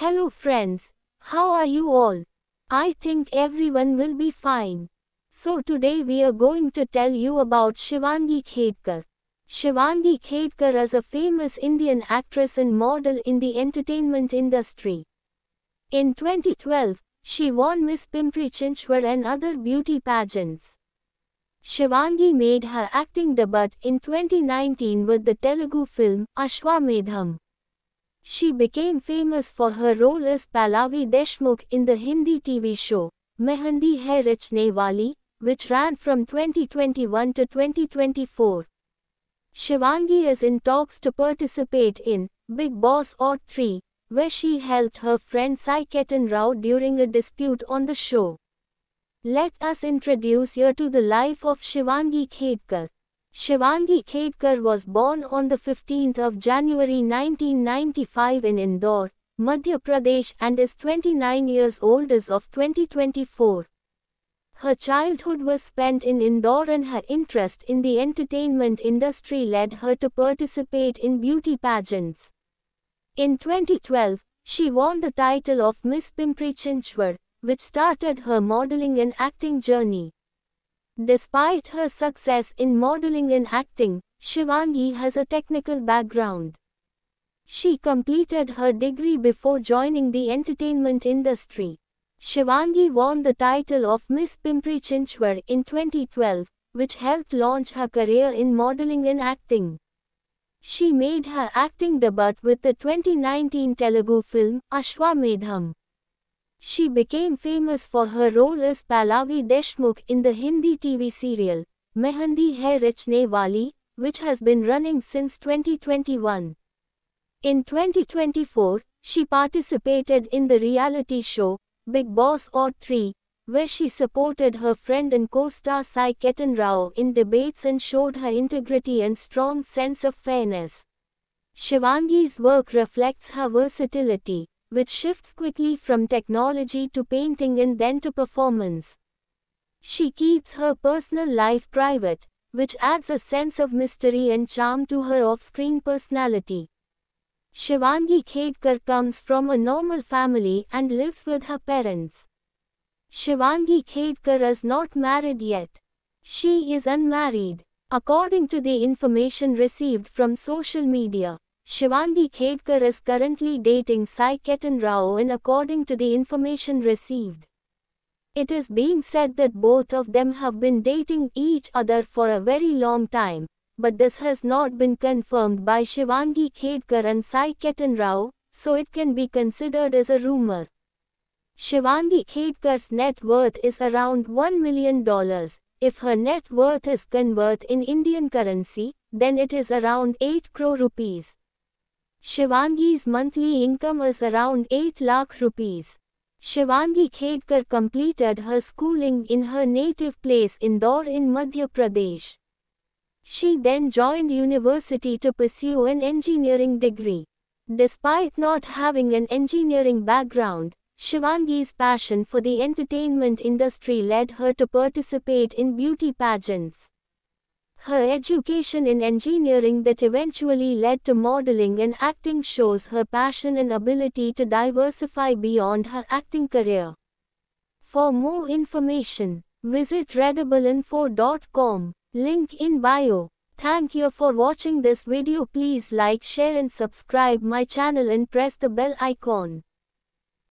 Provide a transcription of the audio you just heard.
Hello friends, how are you all? I think everyone will be fine. So today we are going to tell you about Shivangi Khedkar. Shivangi Khedkar is a famous Indian actress and model in the entertainment industry. In 2012, she won Miss Pimpri Chinchwar and other beauty pageants. Shivangi made her acting debut in 2019 with the Telugu film Ashwamedham. She became famous for her role as Pallavi Deshmukh in the Hindi TV show Mehendi Hai Rechne Wali, which ran from 2021 to 2024. Shivangi is in talks to participate in Big Boss Odd 3, where she helped her friend Sai Ketan Rao during a dispute on the show. Let us introduce you to the life of Shivangi Khedkar. Shivangi Khedkar was born on 15 January 1995 in Indore, Madhya Pradesh and is 29 years old as of 2024. Her childhood was spent in Indore and her interest in the entertainment industry led her to participate in beauty pageants. In 2012, she won the title of Miss Pimpri Chinchwar, which started her modeling and acting journey. Despite her success in modeling and acting, Shivangi has a technical background. She completed her degree before joining the entertainment industry. Shivangi won the title of Miss Pimpri Chinchwar in 2012, which helped launch her career in modeling and acting. She made her acting debut with the 2019 Telugu film Ashwamedham. She became famous for her role as Pallavi Deshmukh in the Hindi TV serial Mehndi Hai Richne Wali, which has been running since 2021. In 2024, she participated in the reality show Big Boss Odd 3, where she supported her friend and co-star Sai Ketan Rao in debates and showed her integrity and strong sense of fairness. Shivangi's work reflects her versatility which shifts quickly from technology to painting and then to performance. She keeps her personal life private, which adds a sense of mystery and charm to her off-screen personality. Shivangi Khedkar comes from a normal family and lives with her parents. Shivangi Khedkar is not married yet. She is unmarried, according to the information received from social media. Shivangi Khedkar is currently dating Sai Ketan Rao and according to the information received, it is being said that both of them have been dating each other for a very long time, but this has not been confirmed by Shivangi Khedkar and Sai Ketan Rao, so it can be considered as a rumor. Shivangi Khedkar's net worth is around $1 million. If her net worth is converted in Indian currency, then it is around 8 crore rupees. Shivangi's monthly income is around 8 lakh rupees. Shivangi Khedkar completed her schooling in her native place Indore in Madhya Pradesh. She then joined university to pursue an engineering degree. Despite not having an engineering background, Shivangi's passion for the entertainment industry led her to participate in beauty pageants. Her education in engineering that eventually led to modeling and acting shows her passion and ability to diversify beyond her acting career. For more information, visit readablein link in bio. Thank you for watching this video. Please like, share and subscribe my channel and press the bell icon.